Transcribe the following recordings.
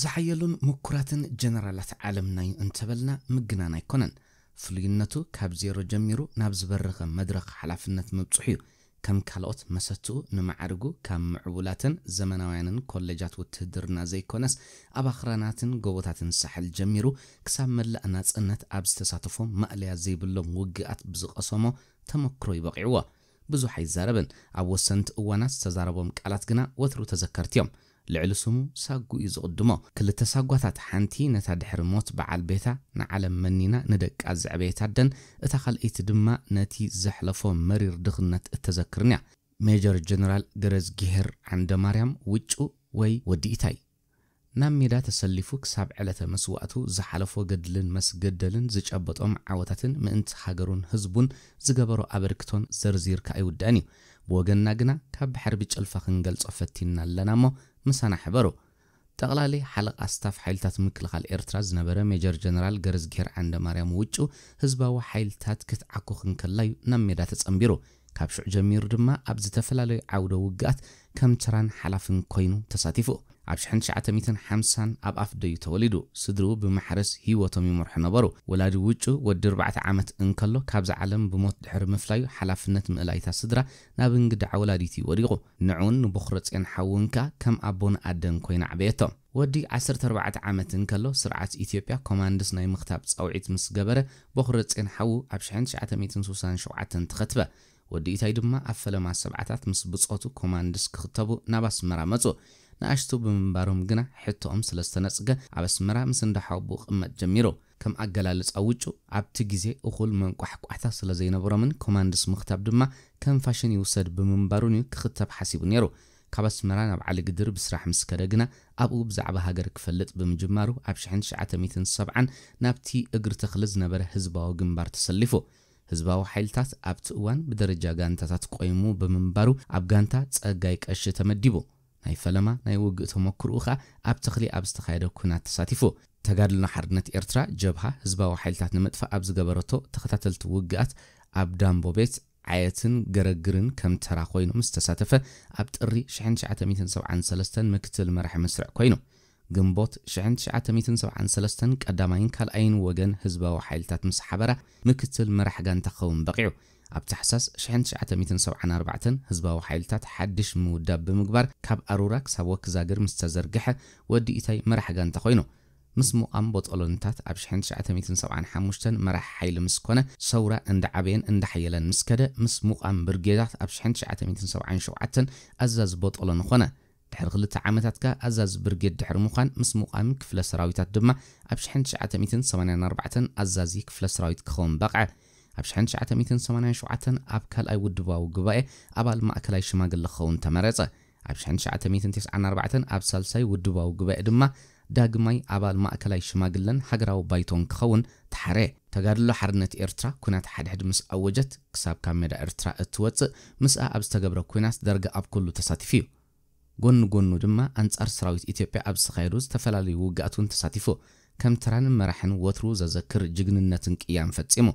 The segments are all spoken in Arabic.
ዝሓየሉን ምኩራትን ጀነራላት ዓለምና እዩ እንተበልና ምግናን ኣይኮነን ፍሉይነቱ ካብ ዜሮ ጀሚሩ ናብ ዝበረኸ መድረኽ ሓላፍነት ምብፅሑ እዩ ከም ካልኦት መሰትኡ ንማዕርጉ ካብ ምዕቡላትን ዘመናውያንን ኮሌጃት ውትህድርና ዘይኮነስ ኣብ ኣኽራናትን ጎቦታትን ሳሕል ጀሚሩ ክሳብ መላእ ናፅነት ኣብ ዝተሳተፎ ማእለያ ዘይብሎም ውግኣት ብዝቐሰሞ ተመክሮ ይበቂዕዎ ብዙሕ ኣይዛረብን ኣብ ወሰንቲ እዋናት ዝተዛረቦም ቃላት ግና ወትሩ ተዘከርቲ እዮም ልዕሊ ስሙ ሳጉ እዩ ዝቕድሞ ክልተ ሳጓታት ሓንቲ ነታ ድሕሪ ሞት በዓል ቤታ ንዓለም መኒና ንደቃ ዘዕበየታደን እታ ካልአይቲ ድማ ነቲ ዘሕለፎ መሪር ድኽነት እተዘክርን እያ ሜጀር ጀነራል ጊሄር ዓንደ ማርያም ውጩ ወይ ወዲኢታይ ናብ ሜዳ ተሰሊፉ ክሳብ ዕለተ መስዋእቱ ዝሓለፎ ገድልን መስገደልን ዝጨበጦም ዓወታትን ምእንቲ ሃገሩን ህዝቡን ዝገበሮ ኣበርክቶን ዘርዚርካ ኣይውድአን እዩ ብወገና ግና ካብ ብሕርቢ ጨልፋ ክንገልጾ ፈቲና ኣለና እሞ ምሳና ሕበሩ ጠቕላሊ ሓለቓ ስታፍ ሓይልታት ምክልኻል ኤርትራ ዝነበረ ሜጀር ጀነራል ገርዝጌር ዓንደማርያም ውጩ ህዝባዊ ሓይልታት ክትዓኩ ክንከላ እዩ ናብ ሜዳ ተጸምቢሩ ካብ ሽዑ ጀሚሩ ድማ ኣብ ዝተፈላለዩ ዓውደ ውግኣት ከም ተራን ሓላፍን ኮይኑ ተሳቲፉ ኣብ 1950 ኣብ ኣፍ ደዩ ተወሊዱ ስድርኡ ብማሕረስ ሂወቶም ይመርሑ ነበሩ ወላዲ ውጩ ወዲ 4 ዓመት እንከሎ ካብዚ ዓለም ብሞት ድሕሪ ምፍላዩ ሓላፍነት ምእላይታ ስድራ ናብ እንግዳዕ ወላዲት እዩ ወዲቑ ንዕውን ንብኹረፅን ሓውን ከኣ ከም ኣቦን ኣደን ኮይና ዓበየቶም ወዲ 14 ዓመት እንከሎ ስርዓት ኢትዮጵያ ኮማንድስ ናይ ምኽታብ ጻውዒት ምስ ገበረ ብኹረፅን ሓዉ ኣብ 1967 ተኸትበ ወዲ ኢታይ ድማ ኣብ ፈለማ ሰብዓታት ምስ ብጾቱ ኮማንድስ ክኽተቡ ናብ ኣስመራ መፁ ንኣሽቱ ብምንባሮም ግና ሕቶኦም ስለ ዝተነፅገ ኣብ ኣስመራ ምስ እንዳሓቡ ቅመጥ ጀሚሩ ከም ኣገላልፃ ውጩ ኣብቲ ግዜ እኹል መንቋሕቋሕታ ስለ ዘይነበሮምን ኮማንድስ ምኽታብ ድማ ከም ፋሽን ይውሰድ ብምንባሩን እዩ ክኽተብ ሓሲቡ ነይሩ ካብ ኣስመራ ናብ ዓሊ ግድር ብስራሕ ምስ ከደ ግና ኣብኡ ብዛዕባ ሃገር ክፈልጥ ብምጅማሩ ኣብ 1970 ናብቲ እግሪ ተኽሊ ዝነበረ ህዝባዊ ግንባር ተሰሊፉ ህዝባዊ ሓይልታት ኣብቲ እዋን ብደረጃ ጋንታታት ቆይሙ ብምንባሩ ኣብ ጋንታ ጸጋይ ቀሺ ተመዲቡ ናይ ፈለማ ናይ ውግእ ተመክርኡ ከዓ ኣብ ተኽሊ ኣብ ዝተኻየደ ኩናት ተሳቲፉ ተጋድሎና ሓርነት ኤርትራ ጀብሃ ህዝባዊ ሓይልታት ንምጥፋእ ኣብ ዝገበረቶ ተኸታተልቲ ውግኣት ኣብ ዳንቦ ቤት ዓየትን ገረግርን ከም ተራ ኮይኑ ምስ ተሳተፈ ኣብ ጥሪ 973 ምክትል መራሒ ምስርዕ ኮይኑ ግንቦት 973 ቀዳማይን ካልኣይን ወገን ህዝባዊ ሓይልታት ምስ ሓበራ ምክትል መራሒ ጋንታ ክኸውን በቂዑ ኣብ ታሕሳስ 1970 4 ህዝባዊ ሓይልታት ሓድሽ ምውዳብ ብምግባር ካብ ኣሩራ ክሳብ ወክዛግር ምስ ተዘርግሐ ወዲ ኢታይ መራሕ ጋንታ ኮይኑ ምስ ምቓም ቦጠሎንታት ኣብ 1975 መራሕ ሓይሊ ምስ ኮነ ሰውራ እንዳዓበየን እንዳሓየለን ምስ ከደ ምስ ምቓም ብርጌታት ኣብ 1977 ኣዛዝ ቦጠሎን ኾነ ድሕሪ ክልተ ዓመታት ካ ኣዛዝ ብርጌድ ድሕሪ ምዃን ምስ ምቓም ክፍለ ሰራዊታት ድማ ኣብ 1984 ኣዛዚ ክፍለ ሰራዊት ክኸውን በቕዐ ኣብ 1987 ኣብ ካልኣይ ውድባዊ ጉባኤ ኣባል ማእከላይ ሽማግለ ክኸውን ተመረፀ ኣብ 1994 ኣብ ሳልሳይ ውድባዊ ጉባኤ ድማ ዳግማይ ኣባል ማእከላይ ሽማግለን ሃገራዊ ባይቶን ክኸውን ተሓረ ተጋድሎ ሓርነት ኤርትራ ኩናት ሓድሕድ ምስ ኣወጀት ክሳብ ካብ ሜዳ ኤርትራ እትወፅእ ምስኣ ኣብ ዝተገብረ ኩናት ደርጋ ኣብ ኩሉ ተሳቲፉ እዩ ጎኒ ጎኑ ድማ ኣንጻር ሰራዊት ኢትዮጵያ ኣብ ዝተኻየዱ ዝተፈላለዩ ውጋእት እውን ተሳቲፉ ከም ተራንን መራሕን ወትሩ ዘዘክር ጅግንነትን ቅያም ፈጺሙ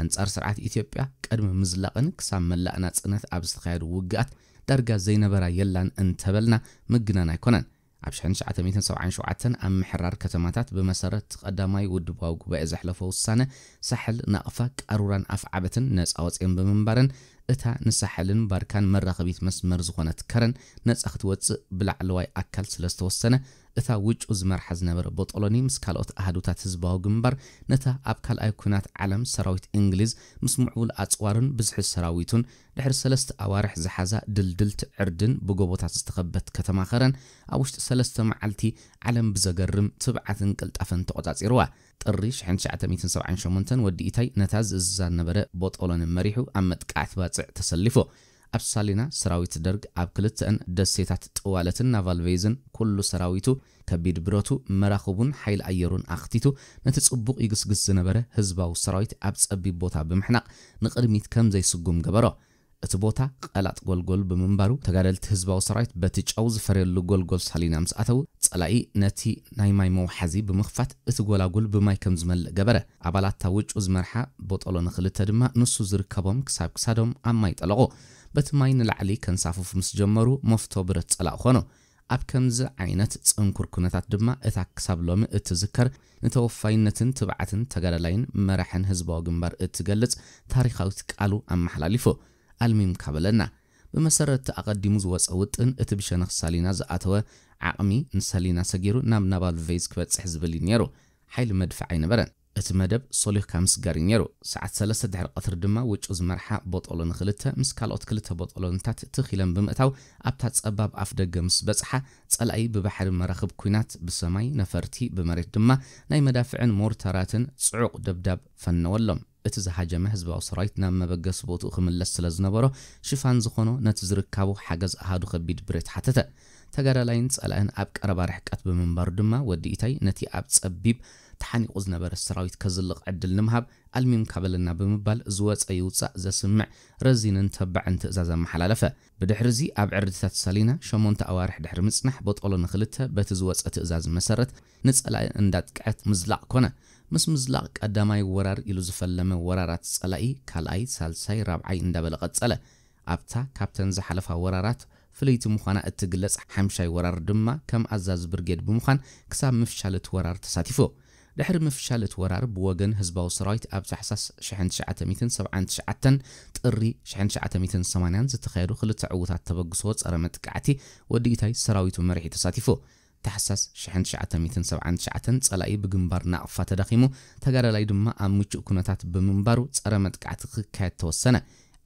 أنصار سرعة إثيوبيا قد مزلقن كسب ملأنا صنعة أبز خير وجات درجة زين برا يلان انتبلنا مجننا يكونن عبشان شعة ميتين سبعين شعة أم حرار كتماتات بمسارات قدامي ودباوق بأزح لفوز سنة سحل نقفك أروران أفعبتن ناس أوز إن بمنبرن እታ ንሳሓልን ባርካን መራኸቢት መስመር ዝኾነት ከረን ነፃ ክትወፅእ ብላዕለዋይ ኣካል ስለ ዝተወሰነ እታ ውጩ ዝመርሓ ዝነበረ ቦጦሎኒ ምስ ካልኦት ኣህዱታት ህዝባዊ ግንባር ነታ ኣብ ካልኣይ ኩናት ዓለም ሰራዊት እንግሊዝ ምስ ምዕቡል ኣፅዋርን ብዝሒ ሰራዊቱን ድሕሪ ሰለስተ ኣዋርሕ ዝሓዛ ድልድልቲ ዕርድን ብጎቦታት ዝተኸበት ከተማ ኸረን ኣብ ውሽጢ ሰለስተ መዓልቲ ዓለም ብዘገርም ትብዓትን ቅልጣፈን ተቆፃፂርዋ ጥሪ 1978 ወዲ ኢታይ ነታ ዝእዝዛ ዝነበረ ቦጦሎን መሪሑ ኣብ መጥቃዕቲ ባፅዕ ተሰሊፎ ኣብ ሳሊና ሰራዊት ደርግ ኣብ ክልተአን ደሴታት ጥዋለትን ናቫልቬዝን ኩሉ ሰራዊቱ ከቢድ ብረቱ መራኽቡን ሓይሊ ኣየሩን ኣኽቲቱ ነቲ ጽቡቕ ይግስግስ ዝነበረ ህዝባዊ ሰራዊት ኣብ ጸቢብ ቦታ ብምሕናቕ ንቕድሚት ከም ዘይስጉም ገበሮ እቲ ቦታ ቀላጥ ጎልጎል ብምንባሩ ተጋደልቲ ህዝባዊ ሰራዊት በቲ ጨው ፈርየሉ ጎልጎል ሳሊና ምስ ኣተው ጸላኢ ነቲ ናይ ማይ መውሓዚ ብምኽፋት እቲ ጎላጉል ብማይ ከም ዝመልእ ገበረ ኣባላትታ ውጩ ዝመርሓ ቦጠሎ ንኽልተ ድማ ንሱ ዝርከቦም ክሳብ ክሳዶም ኣብ ማይ ጠለቖ በቲ ማይ ንላዕሊ ከንሳፍፉ ምስ ጀመሩ መፍቶ ብረት ጸላእ ኾኖ ኣብ ከምዚ ዓይነት ፅንኩር ኩነታት ድማ እታ ክሳብ ሎሚ እትዝከር ንተወፋይነትን ትብዓትን ተጋዳላይን መራሕን ህዝባዊ ግንባር እትገልጽ ታሪኻዊት ቃሉ ኣመሓላሊፉ ኣልሚም ካበለና ብመሰረቲ ኣቐዲሙ ዝወፀ ውጥን እቲ ብሸነኽ ሳሊና ዝኣተወ ዓቕሚ ንሳሊና ሰጊሩ ናብ ናባል ቬዝ ክበፅሕ ዝብል እዩ ነይሩ ሓይሊ መድፍዕ ኣይነበረን እቲ መደብ ሰሊኽካ ምስጋር እዩ ነይሩ ሰዓት 3 ድሕሪ ቀትሪ ድማ ውጩ ዝመርሓ ቦጠሎ ንክልተ ምስ ካልኦት ክልተ ቦጠሎንታት ትኺለን ብምእታው ኣብታ ጸባብ ኣፍ ደገ ምስ በጽሓ ጸላኢ ብባሕሪ መራኽብ ኩናት ብሰማይ ነፈርቲ ብመሬት ድማ ናይ መዳፍዕን ሞርተራትን ጽዑቕ ደብዳብ ፈነወሎም እቲ ዝሓጀመ ህዝባዊ ሰራዊት ናብ መበገስ ቦትኡ ክምለስ ስለ ዝነበሮ ሽፋን ዝኾኖ ነቲ ዝርከቡ ሓገዝ ኣሃዱ ከቢድ ብሬት ሓተተ ተጋዳላይን ጸላእን ኣብ ቀረባ ርሕቀት ብምንባሩ ድማ ወዲ ኢታይ ነቲ ኣብ ጸቢብ ተሓኒቑ ዝነበረ ሰራዊት ከዝልቕ ዕድል ንምሃብ ኣልሚም ካበለና ብምባል ዝወፀ ይውፃእ ዘስምዕ ረዚንን ተባዕን ትእዛዝ ኣመሓላለፈ ብድሕሪ እዚ ኣብ ዕርድታት ሳሊና ሸሞንተ ኣዋርሕ ድሕሪ ምጽናሕ በጠሎ ንክልተ በቲ ዝወፀ ትእዛዝ መሰረት ንጸላኢ እንዳጥቅዐት ምዝላቕ ኮነ مس مزلاق قداماي ورار إلو زفلمه ورارات صلائي كالأي سالساي رابعاي اندبل قصله أبتا كابتن زحلفا ورارات فليت مخانا اتقلص حمشاي ورار دما كم عزاز برجيد بمخان كساب مفشالت ورار تساتيفو دحر مفشالت ورار بوغن هزباو سرايت أبتا حساس شحن شعات ميتن سبعان شعاتن تقري شحن شعات ميتن سمانان زتخيرو خلو تعوثات تبقصوت أرمت قعتي وديتاي سراويتو مريحي تساتيفو ታሕሳስ 1970 ጸላኢ ብግንባር ናቕፋ ተዳኺሙ ተጋዳላይ ድማ ኣብ ምቹእ ኩነታት ብምንባሩ ጸረ መጥቃዕቲ ክካየድ ተወሰነ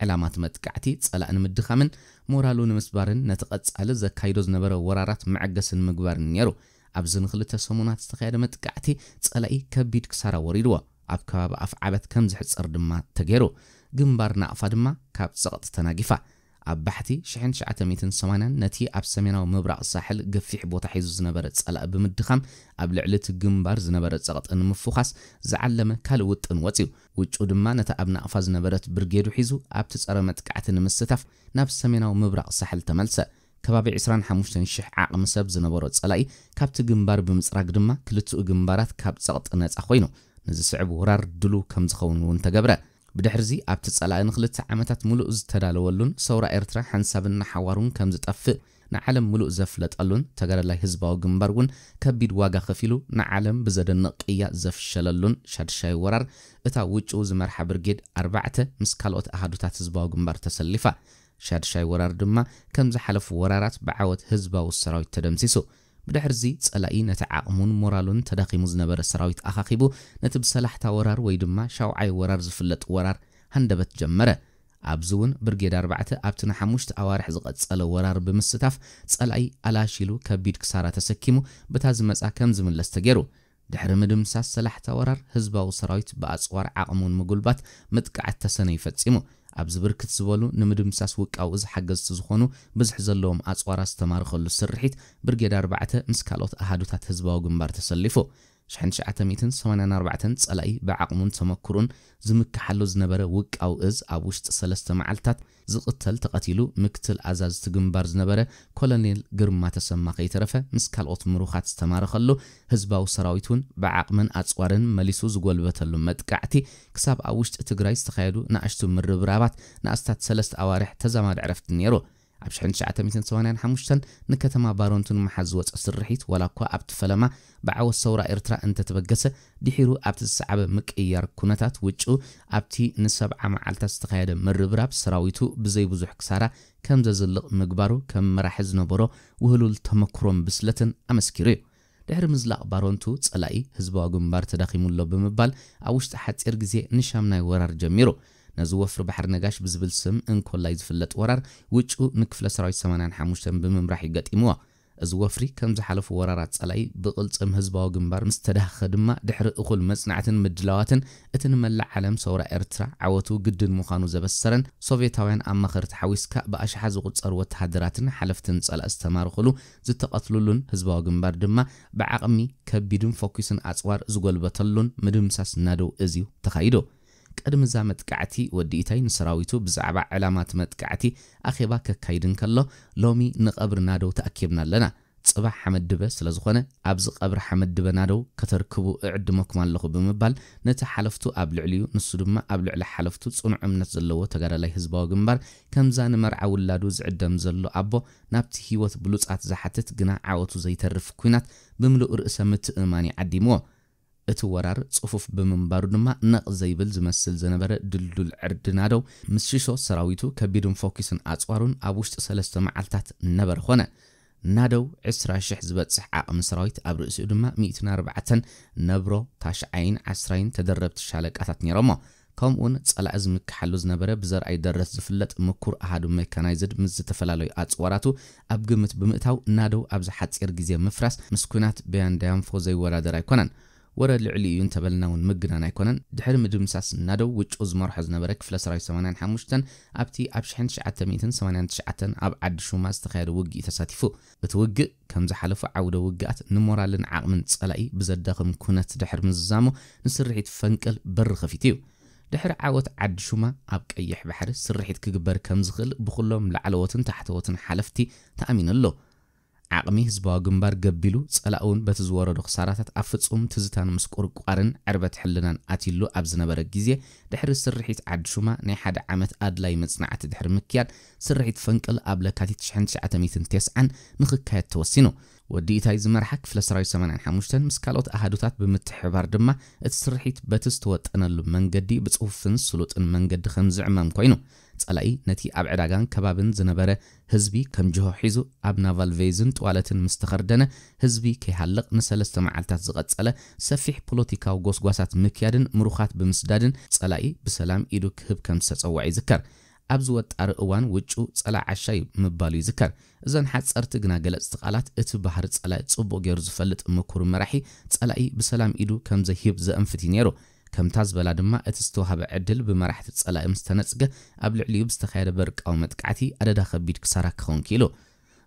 ዕላማት መጥቃዕቲ ጸላእ ንምድኻምን ሞራሉ ንምስባርን ነቲ ቐጻሊ ዘካይዶ ዝነበረ ወራራት መዐገስን ምግባርን ነይሩ ኣብዚ ንክልተ ሰሙናት ዝተኻየደ መጥቃዕቲ ጸላኢ ከቢድ ክሳራ ወሪድዎ ኣብ ከባቢ ኣፍ ዓበት ከም ዝሕፀር ድማ ተገይሩ ግንባር ናቕፋ ድማ ካብ ጸቕጢ ተናጊፋ ኣብ ባሕቲ 1980 ነቲ ኣብ ሰሜናዊ ምብራቕ ሳሕል ገፊሕ ቦታ ሒዙ ዝነበረ ጸላእ ብምድኻም ኣብ ልዕሊ እቲ ግንባር ዝነበረ ጸቕጢ ንምፍኻስ ዝዓለመ ካልእ ውጥን ወፂኡ ውጩ ድማ ነቲ ኣብ ናቕፋ ዝነበረት ብርጌዱ ሒዙ ኣብቲ ጸረ መጥቃዕቲ ንምስታፍ ናብ ሰሜናዊ ምብራቕ ሳሕል ተመልሰ ከባቢ 25000 ዓቕሚ ሰብ ዝነበሮ ጸላኢ ካብቲ ግንባር ብምጽራግ ድማ ክልትኡ ግንባራት ካብ ጸቕጢ ነጻ ኮይኑ ንዝስዕብ ውራር ድሉ ከም ዝኸውን እውን ተገብረ بدحرزي أبت تسألان خلت عمتات ملؤ زتدال ولون سورة إرترا حنسابن حوارون كم زتأفق نعلم ملؤ زفلت ألون تجار الله حزبه جنبارون كبير واقع خفيلو نعلم بزدنا قيا زفشللون شد شاي ورر إتا وجوز مرح برجد أربعة مسكالوت أحدوتات حزبه جنبار تسلفة شد شاي ورر دما كم زحلف وررات بعوت حزبه والسراوي تدمسيسو ብድሕር እዚ ጸላኢ ነቲ ዓቕሙን ሞራሉን ተዳኺሙ ዝነበረ ሰራዊት ኣኻኺቡ ነቲ ብሰላሕታ ወራር ወይ ድማ ሻውዓይ ወራር ዝፍለጥ ወራር ሃንደበት ጀመረ ኣብዚ እውን ብርጌድ 4 ኣብቲ ንሓሙሽተ ኣዋርሕ ዝቐጸለ ወራር ብምስታፍ ጸላኢ ኣላሺሉ ከቢድ ክሳራ ተሰኪሙ በታ ዝመጻ ከም ዝምለስ ተገይሩ ድሕሪ ምድምሳስ ሰላሕታ ወራር ህዝባዊ ሰራዊት ብኣጽዋር ዓቕሙን ምጉልባት ምጥቃዓት ተሰነይ ፈጺሙ ኣብዚ ብርክት ዝበሉ ንምድምሳስ ውቃዊ ዝሓገዝቲ ዝኾኑ ብዝሕ ዘለዎም ኣፅዋራ ዝተማርኸሉ ስርሒት ብርጌዳ 4 ምስ ካልኦት ኣሃዱታት ህዝባዊ ግንባር ተሰሊፉ 1900 84 ጸላኢ ብዓቕሙን ተመክሩን ዝምክሓሉ ዝነበረ ውቃዊ እዝ ኣብ ውሽጢ ሰለስተ መዓልትታት ዝቕተል ተቐቲሉ ምክትል ኣዛዝቲ ግንባር ዝነበረ ኮሎኔል ግርማ ተሰማ ከይተረፈ ምስ ካልኦት ምሩኻት ዝተማረኸሉ ህዝባዊ ሰራዊት እውን ብዓቕምን ኣፅዋርን መሊሱ ዝጎልበተሉ መጥቃዕቲ ክሳብ ኣብ ውሽጢ ትግራይ ዝተኻየዱ ንኣሽቱ ምርብራባት ንኣስታት ሰለስተ ኣዋርሕ ተዛማድ ዕረፍቲ ነይሩ ኣብ 1985 ንከተማ ባሮንቱ ንምሓዝ ዝወፀ ስርሒት ዋላ እኳ ኣብቲ ፈለማ ብዓወት ሰውራ ኤርትራ እንተተበገሰ ድሒሩ ኣብቲ ዝሰዕበ ምቅያር ኩነታት ውጭ ኣብቲ ንሰብዓ መዓልታት ዝተካየደ ምርብራብ ሰራዊቱ ብዘይብዙሕ ክሳራ ከም ዘዝልቕ ምግባሩ ከም መራሒ ዝነበሮ ውህሉል ተመክሮም ብስለትን ኣመስኪሩ እዩ ድሕሪ ምዝላቕ ባሮንቱ ጸላኢ ህዝባዊ ግንባር ተዳኺሙሎ ብምባል ኣብ ውሽጢ ሓፂር ግዜ ንሻምናይ ወራር ጀሚሩ ነዚ ወፍሪ ባሕሪ ነጋሽ ብዝብል ስም እንኮላ እዩ ዝፍለጥ ወራር ውጭኡ ንክፍለ ሰራዊት 85 ብምምራሕ ይገጢምዎ እዚ ወፍሪ ከም ዝሓለፉ ወራራት ጸላኢ ብቕልፅም ህዝባዊ ግንባር ምስ ተዳኸ ድማ ድሕሪ እኹል መጽናዕትን ምድላዋትን እቲ ንመላእ ዓለም ሰውራ ኤርትራ ዓወቱ ግድን ምዃኑ ዘበሰረን ሶቪየታውያን ኣብ መኸርቲ ሓዊስካ ብኣሽሓ ዝቝጸሩ ወተሃደራትን ሓለፍትን ጸላእ ዝተማርኽሉ ዝተቐትሉሉን ህዝባዊ ግንባር ድማ ብዓቕሚ ከቢድን ፎኪስን ኣጽዋር ዝጐልበተሉን ምድምሳስ ናደው እዚዩ ተኻይዶ ቅድምዛ መጥቃዕቲ ወዲእታይ ንሰራዊቱ ብዛዕባ ዕላማት መጥቃዕቲ ኣኼባ ከካይድን ከሎ ሎሚ ንቐብሪ ናደው ተኣኪብና ኣለና ፅባሕ ሓመድ ድበ ስለ ዝኾነ ኣብዚ ቀብሪ ሓመድ ድበ ናደው ከተርክቡ እዕድመኩም ኣለኹ ብምባል ነቲ ሓለፍቱ ኣብ ልዕልዩ ንሱ ድማ ኣብ ልዕሊ ሓለፍቱ ፅኑዕ እምነት ዘለዎ ተጋዳላይ ህዝባዊ ግንባር ከምዛ ንመርዓ ውላዱ ዝዕደም ዘሎ ኣቦ ናብቲ ሂወት ብሉፃት ዝሓትት ግና ዓወቱ ዘይተርፍ ኩናት ብምሉእ ርእሰ ምትእማን ይዓዲምዎ እቲ ወራር ጽፉፍ ብምንባሩ ድማ ነቕ ዘይብል ዝመስል ዝነበረ ድልዱል ዕርዲ ናደው ምስ ሽሶ ሰራዊቱ ከቢድን ፎኪስን ኣጽዋሩን ኣብ ውሽጢ ሰለስተ መዓልትታት ነበረ ኾነ ናደው 20,000 ዝበጽሕ ዓቕሚ ሰራዊት ኣብ ርእሲኡ ድማ 14 ነብሮ ታሽዓይን 10 ተደረብቲ ሻለቃታት ነይሮሞ ውን ጸላእ ዝምክሓሉ ዝነበረ ብዘርኣይ ደረስ ዝፍለጥ ምኩር ኣሃዱ ሜካናይዝድ ምስ ዝተፈላለዩ ኣፅዋራቱ ኣብ ግምት ብምእታው ናደው ኣብዚ ሓፂር ግዜ ምፍራስ ምስ ኩናት ብያንዳያንፎ ዘይወዳደር ኣይኮነን ورد لعلي يون تبلنا ون مقنا نايكونا دحر مدرمساس نادو ويج أزمار حز نبرك فلا سراي سوانان حموشتن أبتي أبشحن شعة ميتن سوانان شعة أب عد شو ماس تخير وقي تساتفو بتوقع كم زحلف عودة وقعت نمورا لن عقمن تسألاي بزاد داخم كونت دحر مزامو نسرحي تفنكل بر خفيتيو دحر عوت عد شو ما أب كأيح بحر سرحي تكبر كم زغل بخلهم لعلوتن تحتوتن حلفتي تأمين الله عقمي هزباق مبار قبلو سألاون بتزوار رخصارات أفتسهم تزتان مسكور قارن عربة حلنان أتيلو أبزنا برقزية دحر السرحيت عدشوما نيحاد عامت أدلاي مصنعة دحر مكيان سرحيت فنقل أبلا كاتيت شحن شعة ميتن تسعن نخكايت توسينو ودي إتاي زمرحك فلسراي سمانان حموشتن مسكالوت أهدوتات بمتحبار دما اتسرحيت بتستوت أنا لمن قدي بتقوفن سلوت من قد خمز عمام كوينو ጸላኢ ነቲ ኣብ ዕዳጋን ከባብን ዝነበረ ህዝቢ ከም ጅሆ ሒዙ ኣብ ናቫል ቬዝን ጥዋለትን ምስ ተኸርደነ ህዝቢ ከይሃልቕ ንሰለስተ መዓልትታት ዝቐጸለ ሰፊሕ ፖለቲካዊ ጎስጓሳት ምክያድን ምሩኻት ብምስዳድን ጸላኢ ብሰላም ኢዱ ክህብ ከም ዝተጸውዐ ይዝከር ኣብዚ ወጣሪ እዋን ውጩ ጸላእ ዓሻይ ምባሉ ይዝከር እዘን ሓፀርቲ ግና ገለጽቲ ቓላት እቲ ባህሪ ጸላኢ ጽቡቕ ገይሩ ዝፈልጥ ምኩር መራሒ ጸላኢ ብሰላም ኢዱ ከም ዘሂብ ዘእንፍት እዩ ነይሩ ከምታ ዝበላ ድማ እቲ ዝተዋሃበ ዕድል ብመራሕቲ ጸላኢ ምስ ተነጽገ ኣብ ልዕሊኡ ብዝተኻየደ በርቃዊ መጥቃዕቲ ኣደዳ ከቢድ ክሳራ ክኸውን ክኢሉ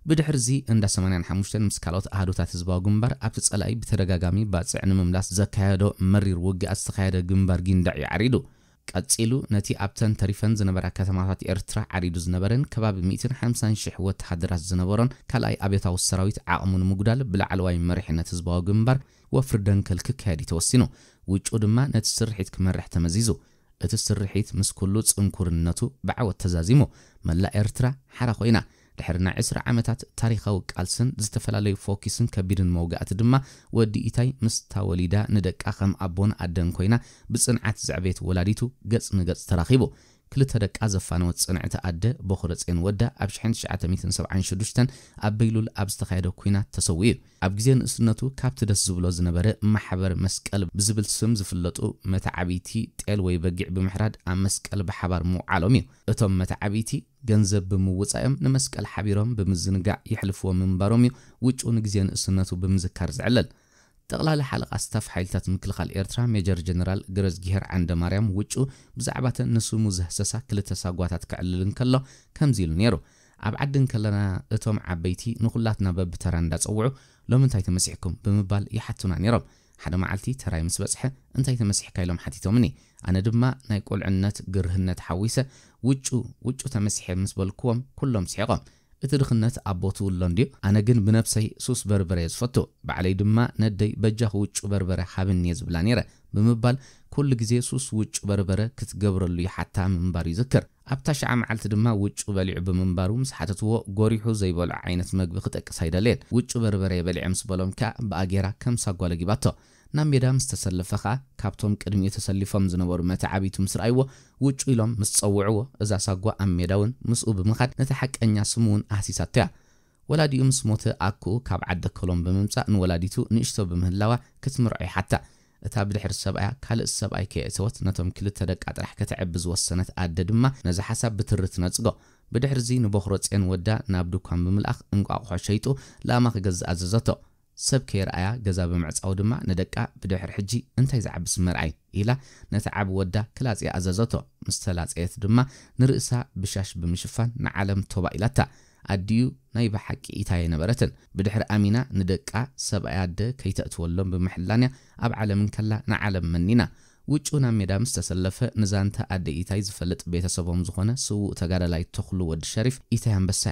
ብድሕር እንዳ 85 ምስ ካልኦት ኣህዶታት ህዝባዊ ግንባር ኣብቲ ጸላኢ ብተደጋጋሚ ባፅዕ ንምምላስ ዘካየዶ መሪር ውግኣ ዝተኻየደ ግንባር ጊንዳዕ ይዓሪዱ ቀፂሉ ቀጺሉ ነቲ ኣብተን ተሪፈን ዝነበራ ከተማታት ኤርትራ ዓሪዱ ዝነበረን ከባቢ 150,000 ወተሃደራት ዝነበሮን ካልኣይ ኣብዮታዊ ሰራዊት ዓቕሙ ንምጉዳል ብላዕለዋይ መሪሕነት ህዝባዊ ግንባር ወፍሪ ደንከል ክካየድ ተወሲኑ وچو دما نت سرحيت كمرح تمزيزو ات سرحيت مس كلو صنكورنتو بعوت تزازيمو ملا ارترا حرا خوينا ድሕርና 20 ዓመታት ታሪኻዊ ቃልስን ዝተፈላለዩ ፎኪስን ከቢድን መውጋእቲ ድማ ወዲ ኢታይ ምስታ ወሊዳ ንደቃ ከም ኣቦን ኣደን ኮይና ብፅንዓት ዘዕቤት ወላዲቱ ገጽ ንገጽ ተራኺቡ ክልተ ደቂ ዘፋነወት ፅንዕቲ ኣደ ብኹረፅን ወዳ ኣብ 1976 ኣብ በይሉል ኣብ ዝተኻየደ ኩናት ተሰዊዩ ኣብ ግዜ ንእስነቱ ካብቲ ደስ ዝብሎ ዝነበረ ማሕበር መስቀል ብዝብል ስም ዝፍለጡ መተዓበይቲ ጤል ወይ በጊዕ ብምሕራድ ኣብ መስቀል ብሓባር ምውዓሎም እዩ እቶም መተዓበይቲ ገንዘብ ብምውፃኦም ንመስቀል ሓቢሮም ብምዝንጋዕ ይሕልፍዎ ምንባሮም እዩ ውጭኡ ንግዜ ንእስነቱ ብምዝካር ዝዕለል ጠቕላሊ ሓለቓ ስታፍ ሓይልታት ምክልኻል ኤርትራ ሜጀር ጀነራል ግረዝግሄር ዓንደ ማርያም ውጩ ብዛዕባ እተን ንስሙ ዘህሰሳ ክልተ ሳጓታት ክዕልል እንከሎ ከምዚ ኢሉ ነይሩ ኣብ ዓድን ከለና እቶም ዓበይቲ ንኹላትና በብተራ እንዳፀውዑ ሎሚ እንታይ ተመሲሕኩም ብምባል ይሓቱና ነይሮም ሓደ መዓልቲ ተራይ ምስ በፅሐ እንታይ ተመሲሕካ ኢሎም ሓቲቶምኒ ኣነ ድማ ናይ ቆልዕነት ግርህነት ሓዊሰ ውጩ ውጩ ተመሲሐ ምስ በልክዎም ኩሎም ስሒቖም اتدخلنات عبوتو اللندي أنا جن بنفسي سوس بربرة فتو بعلي دما ندي بجه وش بربرة حابين يزبلانيرة بمبال كل جزء سوس وش بربرة كتجبر اللي حتى من باري ذكر أبتش عم علت دما وش بلع بمنبارو مسحته هو جوريحو زي بلع عينة مجبختك سيدا لين وش بربرة بلع مسبلهم كا بأجرا كم ساقوا لجبته نمیرم استسلف خا کابتون کدومی تسلفم زنوارو متعبیت مصر ایو وچیلم مستصوعو از اسقوا آمیرون مسوب مخد نتحق انجاسمون احساساتیا ولادی امسموت آکو کاب عده کلم بممسا نولادی تو نشتو بمهلوا کتمرعی حتی تابل حرس سبعة كهل السبعة كي اتوت نتم كل تدق عطرح كتعبز وسنة عدد دما نزا حساب بترت نصقو بدحر زين بخرت ان ودا نابدو كان بملأخ انقاقو شيطو لا ما كجز عززتو ሰብ ከይረኣያ ገዛ ብምዕፃው ድማ ንደቃ ብድሕሪ ሕጂ እንታይ ዝዓብስ መርኣይ ኢላ ነቲ ዓብ ወዳ ክላፅያ ኣዘዘቶ ምስ ተላፅየት ድማ ንርእሳ ብሻሽ ብምሽፋን ንዓለም ቶባ ኢላታ ኣድዩ ናይ ብሓቂ ኢታ የነበረትን ብድሕሪ ኣሚና ንደቃ ሰብኣይ ኣደ ከይተእትወሎም ብምሕላንያ ኣብ ዓለምን ከላ ንዓለም መኒና ውጩ ናብ ሜዳ ምስ ተሰለፈ ንዛንታ ኣደኢታይ ዝፈልጥ ቤተሰቦም ዝኾነ ስውእ ተጋዳላይ ተኽሉ ወዲ ሸሪፍ ኢታይ ኣንበሳ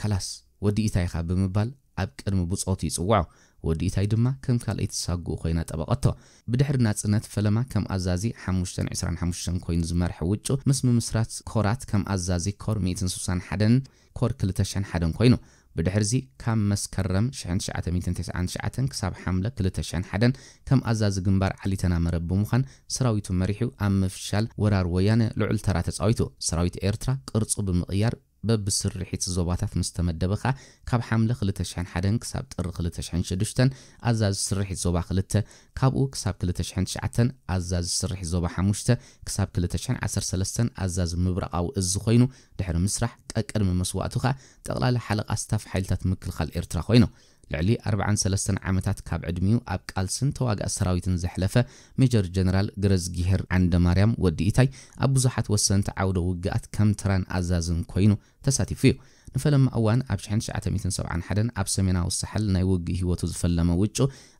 ካላስ ወዲ ኢታይኻ ብምባል ኣብ ቅድሚ ብፆት ይፅውዖ ودي تايدما كم كالأي تساقو خوينا طبقته بدحر ناصنت فلما كم أزازي حموشتن عسران حموشتن كوين زمرح وجو مسم مسرات كورات كم أزازي كور ميتن سوسان حدن كور كلتشان حدن كوينو بدحرزي كم مسكرم شحن شعات ميتن تسعان شعاتن كساب حملة كلتشان حدن كم ازازي جنبار علي تنام رب مخان سراويتو مريحو أم مفشال ورار ويانا لعل تراتس أويتو سراويت إيرترا قرصو بمقيار በብስርሒት ዞባታት ምስ ተመደበ ኸኣ ካብ ሓምለ 201 ክሳብ ጥሪ 206 ኣዛዚ ስርሒት ዞባ 2 ካብኡ ክሳብ 209 ኣዛዚ ስርሒት ዞባ 5 ክሳብ 213 ኣዛዚ ምብራቃዊ እዝ ኮይኑ ድሕሪ ምስራሕ ቀቅድሚ መስዋእቱ ኸኣ ጠቕላላ ሓለቓ ስታፍ ሓይልታት ምክልኻል ኤርትራ ኮይኑ لعلي 43 عامتات كاب عدميو اب قالسن تواغ اسراويتن زحلفة ميجر جنرال قرز جيهر عند مريم ودي إتاي ابو زحات وسنت عودو وقات كم تران عزازن كوينو تساتي فيو ፈለማ እዋን ኣብ 1970 ሓደን ኣብ ሰሜናዊ ሰሓል ናይ ውግእ ሂወቱ ዝፈለመ ውጩ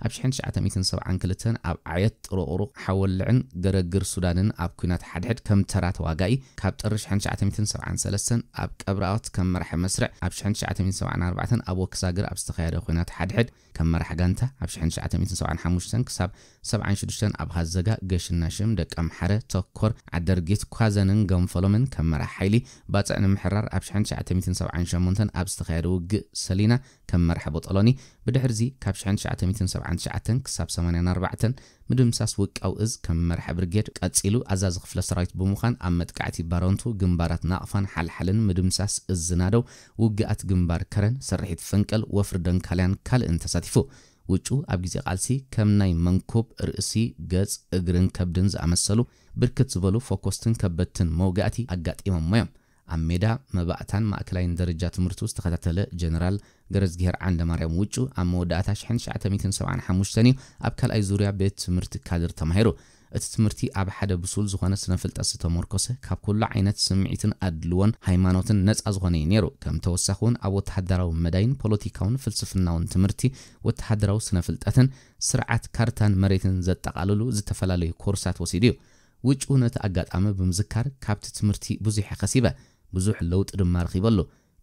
ኣብ 1972 ኣብ ዓየት ጥሮቁሩ ሓወልዕን ገረግር ሱዳንን ኣብ ኩናት ሓድሕድ ከም ተራ ተዋጋኢ ካብ ጥሪ 1973 ኣብ ቀብራዖት ከም መራሒ መስርዕ ኣብ 1974 ኣብ ወክሳግር ኣብ ዝተካየደ ኩናት ሓድሕድ ከም መራሒ ጋንታ ኣብ 1975 ክሳብ 76 ኣብ ሃዘጋ ገሽናሽም ደቂ ኣምሓረ ተኮር ዓደርጌት ኳዘንን ገንፈሎምን ከም መራሒ ሓይሊ ባፅዕ ንምሕራር ኣብ 1975 2008 ኣብ ዝተኻየደ ውግእ ሰሊና ከም መርሐቦ ጠሎኒ ብድሕርዚ ካብ 1979 ክሳብ 84 ምድምሳስ ውቃዊ እዝ ከም መርሐ ብርጌድ ቀፂሉ ኣዛዚ ክፍለ ሰራዊት ብምዃን ኣብ መጥቃዕቲ ባረንቱ ግንባራት ናቕፋን ሓልሓልን ምድምሳስ እዝ ዝናደው ውግኣት ግንባር ከረን ስርሒት ፍንቅል ወፍሪ ደንካልያን ካልእን ተሳቲፉ ውጩ ኣብ ግዜ ቓልሲ ከም ናይ መንኮብ ርእሲ ገጽ እግርን ከብድን ዝኣመሰሉ ብርክት ዝበሉ ፎኮስትን ከበድትን መውጋእቲ ኣጋጢሞሞ እዮም ኣብ ሜዳ መባእታን ማእከላይን ደረጃ ትምህርቲ ዝተኸታተለ ጀነራል ገረዝግሄር ዓንደማርያም ውጩ ኣብ መወዳእታ 1975 እዩ ኣብ ካልኣይ ዙርያ ቤት ትምህርቲ ካድር ተማሂሩ እቲ ትምህርቲ ኣብ ሓደ ብሱል ዝኾነ ስነ ፍልጠት ዝተመርኮሰ ካብ ኩሉ ዓይነት ስምዒትን ኣድልዎን ሃይማኖትን ነፃ ዝኾነ እዩ ነይሩ ከም ተወሳኺ እውን ኣብ ወተሃደራዊ መዳይን ፖለቲካውን ፍልስፍናውን ትምህርቲ ወተሃደራዊ ስነ ፍልጠትን ስርዓት ካርታን መሬትን ዘጠቓልሉ ዝተፈላለዩ ኮርሳት ወሲዱ እዩ ውጭው ነቲ ኣጋጣሚ ብምዝካር ካብቲ ትምህርቲ ብዙሕ ከሲበ ብዙሕ ለውጥ ድማ ረኺበሉ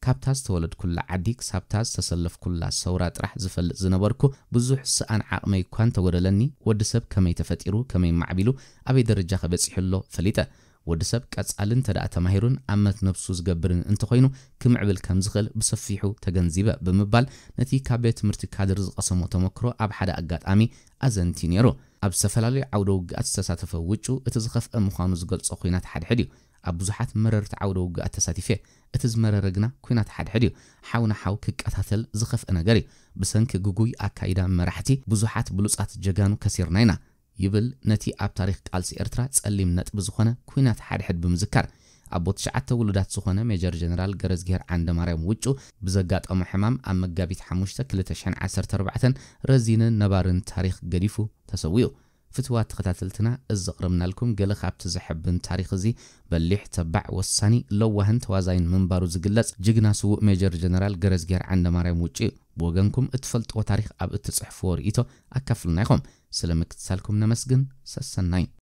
ካብታ ዝተወለድ ኩላ ዓዲ ክሳብታ ዝተሰለፍ ኩላ ሰውራ ጥራሕ ዝፈልጥ ዝነበርኩ ብዙሕ ስኣን ዓቕመይ እኳ እንተጎደለኒ ወዲ ሰብ ከመይ ተፈጢሩ ከመይ ማዕቢሉ ኣበይ ደረጃ ከበፂሕሎ ፈሊጠ ወዲ ሰብ ቀጻልን ተዳኣ ተማሂሩን ኣመት ነብሱ ዝገብርን እንተኮይኑ ክምዕብል ከም ዝኽእል ብሰፊሑ ተገንዚበ ብምባል ነቲ ካብ ቤት ትምህርቲ ካድር ዝቐሰሞ ተመክሮ ኣብ ሓደ ኣጋጣሚ ኣዘንቲ ነይሩ ኣብ ዝተፈላለዩ ዓውደ ውግኣት ዝተሳተፈ ውጩ እቲ ዝኸፍአ ምዃኑ ዝገልጾ ኩናት ሓድሕድ እዩ ኣብ ብዙሓት መረርቲ ዓውደ ውግኣት ተሳቲፈ እቲ ዝመረረ ግና ኩናት ሓድሕድ እዩ ሓውናሓው ክቀታተል ዝኸፍአ ነገር እዩ ብሰንኪ ጉጉይ ኣካይዳ መራሕቲ ብዙሓት ብሉፃት ጀጋኑ ከሲርና ኢና ይብል ነቲ ኣብ ታሪክ ቃልሲ ኤርትራ ጸሊም ነጥቢ ዝኾነ ኩናት ሓድሕድ ብምዝካር ኣቦ ትሽዓተ ውሉዳት ዝኾነ ሜጀር ጀነራል ገረዝግሄር ዓንደማርያም ውጩ ብዘጋጠሙ ሕማም ኣብ መጋቢት 5 2014 ረዚንን ነባርን ታሪክ ገዲፉ ተሰዊዩ فتوات تخداتلتنا ازغرمنا لكم قلق عبت زحبن تاريخ زي بليح تبع وساني لوهن توازين من بارز زقلس جينا سو ميجر جنرال قرز جير عند ماري موچي بوغنكم اتفلت وتاريخ اب اتصحفور إتو اكفلنا يخوم سلمك تسالكم نمسجن سسنين